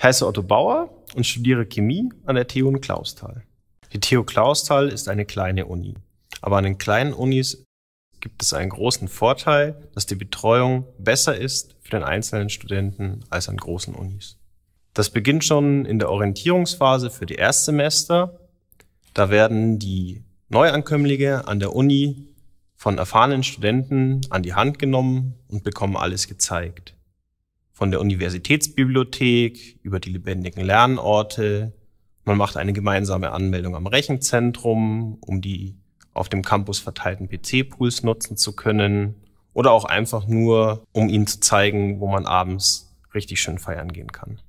Ich heiße Otto Bauer und studiere Chemie an der TU in Clausthal. Die TU Clausthal ist eine kleine Uni. Aber an den kleinen Unis gibt es einen großen Vorteil, dass die Betreuung besser ist für den einzelnen Studenten als an großen Unis. Das beginnt schon in der Orientierungsphase für die Erstsemester. Da werden die Neuankömmlinge an der Uni von erfahrenen Studenten an die Hand genommen und bekommen alles gezeigt von der Universitätsbibliothek über die lebendigen Lernorte. Man macht eine gemeinsame Anmeldung am Rechenzentrum, um die auf dem Campus verteilten PC-Pools nutzen zu können oder auch einfach nur, um ihnen zu zeigen, wo man abends richtig schön feiern gehen kann.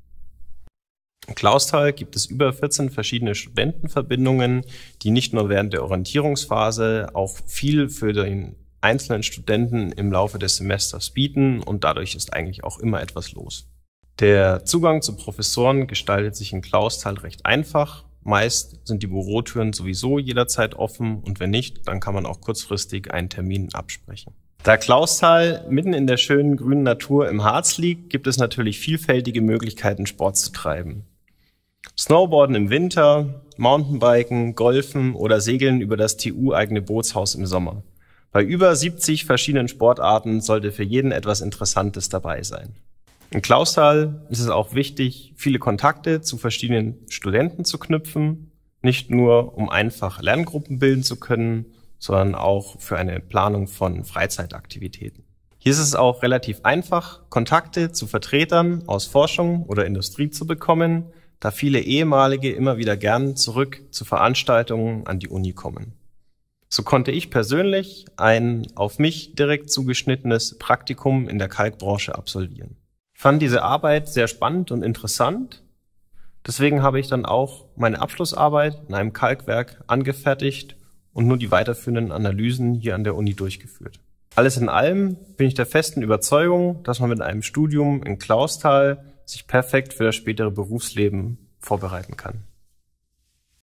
In Klausthal gibt es über 14 verschiedene Studentenverbindungen, die nicht nur während der Orientierungsphase auch viel für den einzelnen Studenten im Laufe des Semesters bieten und dadurch ist eigentlich auch immer etwas los. Der Zugang zu Professoren gestaltet sich in Klausthal recht einfach. Meist sind die Bürotüren sowieso jederzeit offen und wenn nicht, dann kann man auch kurzfristig einen Termin absprechen. Da Klausthal mitten in der schönen grünen Natur im Harz liegt, gibt es natürlich vielfältige Möglichkeiten, Sport zu treiben. Snowboarden im Winter, Mountainbiken, Golfen oder Segeln über das TU-eigene Bootshaus im Sommer. Bei über 70 verschiedenen Sportarten sollte für jeden etwas Interessantes dabei sein. In Klausthal ist es auch wichtig, viele Kontakte zu verschiedenen Studenten zu knüpfen, nicht nur um einfach Lerngruppen bilden zu können, sondern auch für eine Planung von Freizeitaktivitäten. Hier ist es auch relativ einfach, Kontakte zu Vertretern aus Forschung oder Industrie zu bekommen, da viele ehemalige immer wieder gern zurück zu Veranstaltungen an die Uni kommen. So konnte ich persönlich ein auf mich direkt zugeschnittenes Praktikum in der Kalkbranche absolvieren. Ich fand diese Arbeit sehr spannend und interessant. Deswegen habe ich dann auch meine Abschlussarbeit in einem Kalkwerk angefertigt und nur die weiterführenden Analysen hier an der Uni durchgeführt. Alles in allem bin ich der festen Überzeugung, dass man mit einem Studium in Klausthal sich perfekt für das spätere Berufsleben vorbereiten kann.